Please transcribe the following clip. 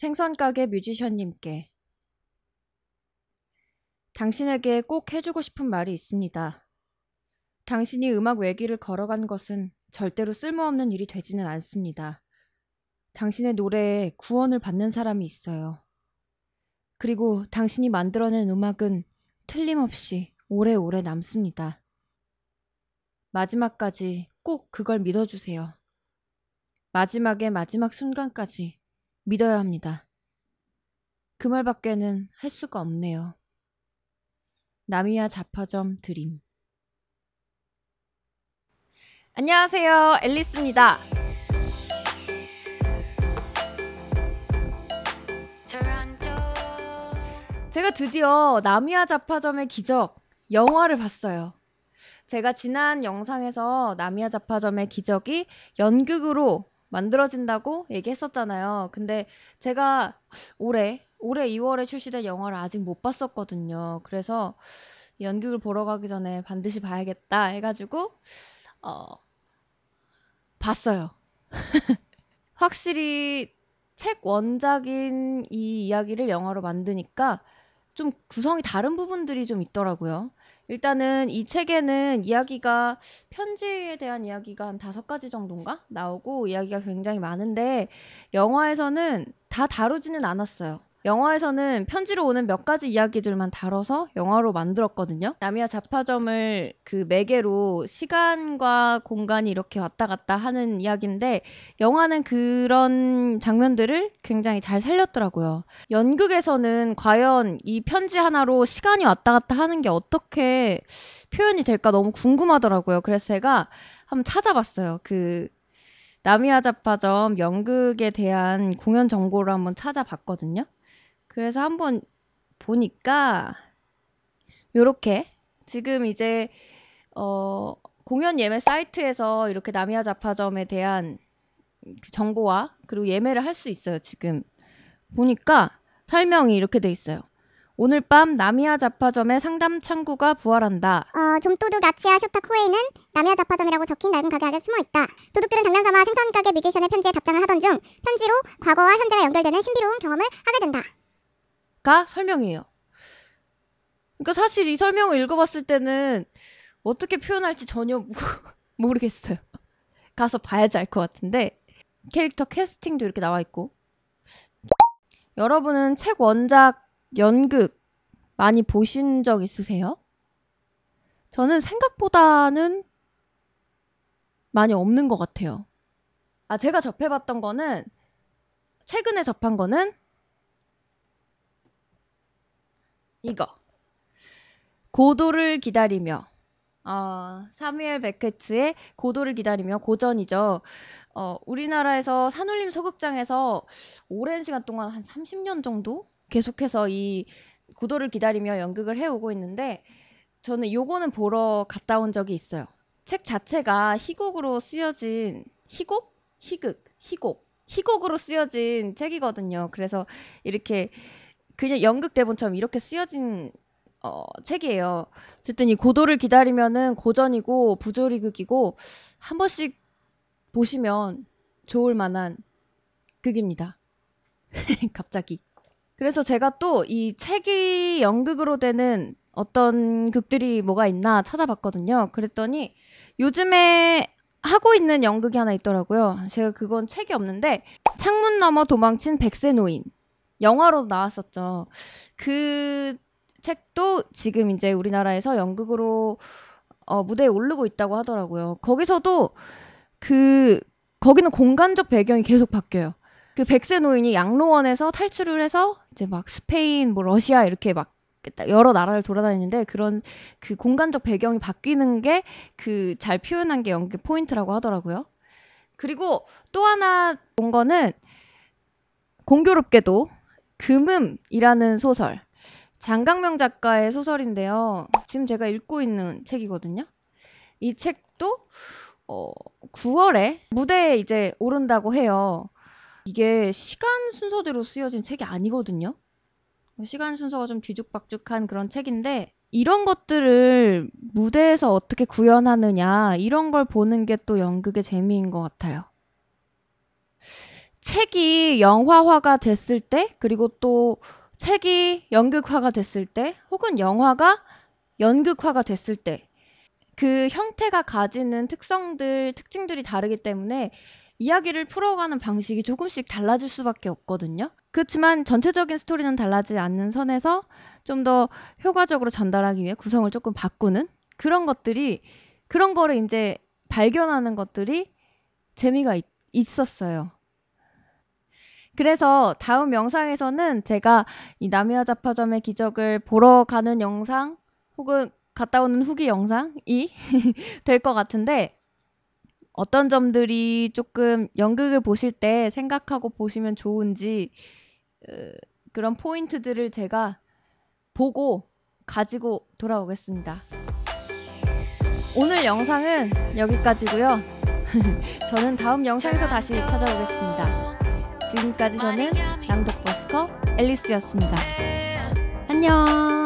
생선가게 뮤지션님께 당신에게 꼭 해주고 싶은 말이 있습니다. 당신이 음악 외길을 걸어간 것은 절대로 쓸모없는 일이 되지는 않습니다. 당신의 노래에 구원을 받는 사람이 있어요. 그리고 당신이 만들어낸 음악은 틀림없이 오래오래 남습니다. 마지막까지 꼭 그걸 믿어주세요. 마지막의 마지막 순간까지 믿어야 합니다. 그 말밖에는 할 수가 없네요. 남이야 자파점 드림. 안녕하세요. 앨리스입니다. 제가 드디어 남이야 자파점의 기적 영화를 봤어요. 제가 지난 영상에서 남이야 자파점의 기적이 연극으로 만들어진다고 얘기했었잖아요. 근데 제가 올해 올해 2월에 출시된 영화를 아직 못 봤었거든요. 그래서 연극을 보러 가기 전에 반드시 봐야겠다 해가지고 어 봤어요. 확실히 책 원작인 이 이야기를 영화로 만드니까 좀 구성이 다른 부분들이 좀 있더라고요. 일단은 이 책에는 이야기가 편지에 대한 이야기가 한 다섯 가지 정도인가 나오고 이야기가 굉장히 많은데 영화에서는 다 다루지는 않았어요. 영화에서는 편지로 오는 몇 가지 이야기들만 다뤄서 영화로 만들었거든요. 남이야 자파점을 그 매개로 시간과 공간이 이렇게 왔다 갔다 하는 이야기인데 영화는 그런 장면들을 굉장히 잘 살렸더라고요. 연극에서는 과연 이 편지 하나로 시간이 왔다 갔다 하는 게 어떻게 표현이 될까 너무 궁금하더라고요. 그래서 제가 한번 찾아봤어요. 그 나미야자파점 연극에 대한 공연 정보를 한번 찾아봤거든요. 그래서 한번 보니까 요렇게 지금 이제 어 공연 예매 사이트에서 이렇게 나미야 잡화점에 대한 정보와 그리고 예매를 할 수 있어요. 지금 보니까 설명이 이렇게 돼 있어요. 오늘 밤 나미야 잡화점의 상담 창구가 부활한다. 어, 좀도둑 아치야 쇼타코에는 나미야 잡화점이라고 적힌 낡은 가게 안에 숨어 있다. 도둑들은 장난삼아 생선 가게 뮤지션의 편지에 답장을 하던 중 편지로 과거와 현재가 연결되는 신비로운 경험을 하게 된다. 가 설명이에요. 그러니까 사실 이 설명을 읽어봤을 때는 어떻게 표현할지 전혀 모르겠어요. 가서 봐야지 알 것 같은데 캐릭터 캐스팅도 이렇게 나와 있고 여러분은 책 원작 연극 많이 보신 적 있으세요? 저는 생각보다는 많이 없는 것 같아요. 아 제가 접해봤던 거는 최근에 접한 거는 이거. 고도를 기다리며 어, 사무엘 베케츠의 고도를 기다리며 고전이죠. 어, 우리나라에서 산울림 소극장에서 오랜 시간 동안 한 30년 정도 계속해서 이 고도를 기다리며 연극을 해오고 있는데 저는 요거는 보러 갔다 온 적이 있어요. 책 자체가 희곡으로 쓰여진 희곡? 희극, 희곡, 희곡으로 쓰여진 책이거든요. 그래서 이렇게 그냥 연극 대본처럼 이렇게 쓰여진 어, 책이에요. 어쨌든 이 고도를 기다리면은 고전이고 부조리극이고 한 번씩 보시면 좋을 만한 극입니다. 갑자기. 그래서 제가 또 이 책이 연극으로 되는 어떤 극들이 뭐가 있나 찾아봤거든요. 그랬더니 요즘에 하고 있는 연극이 하나 있더라고요. 제가 그건 책이 없는데 창문 너머 도망친 백세 노인 영화로 나왔었죠. 그 책도 지금 이제 우리나라에서 연극으로 어, 무대에 오르고 있다고 하더라고요. 거기서도 그 거기는 공간적 배경이 계속 바뀌어요. 그 백세 노인이 양로원에서 탈출을 해서 이제 막 스페인, 뭐 러시아 이렇게 막 여러 나라를 돌아다니는데 그런 그 공간적 배경이 바뀌는 게 그 잘 표현한 게 연기 포인트라고 하더라고요. 그리고 또 하나 본 거는 공교롭게도 금음이라는 소설. 장강명 작가의 소설인데요. 지금 제가 읽고 있는 책이거든요. 이 책도 어, 9월에 무대에 이제 오른다고 해요. 이게 시간 순서대로 쓰여진 책이 아니거든요. 시간 순서가 좀 뒤죽박죽한 그런 책인데 이런 것들을 무대에서 어떻게 구현하느냐 이런 걸 보는 게 또 연극의 재미인 것 같아요. 책이 영화화가 됐을 때 그리고 또 책이 연극화가 됐을 때 혹은 영화가 연극화가 됐을 때 그 형태가 가지는 특성들 특징들이 다르기 때문에 이야기를 풀어가는 방식이 조금씩 달라질 수밖에 없거든요. 그렇지만 전체적인 스토리는 달라지지 않는 선에서 좀 더 효과적으로 전달하기 위해 구성을 조금 바꾸는 그런 것들이 그런 거를 이제 발견하는 것들이 재미가 있, 있었어요. 그래서 다음 영상에서는 제가 이 남이와 자파점의 기적을 보러 가는 영상 혹은 갔다 오는 후기 영상이 될 것 같은데 어떤 점들이 조금 연극을 보실 때 생각하고 보시면 좋은지 그런 포인트들을 제가 보고 가지고 돌아오겠습니다. 오늘 영상은 여기까지고요. 저는 다음 영상에서 다시 찾아오겠습니다. 지금까지 저는 낭독버스커 앨리스였습니다. 안녕!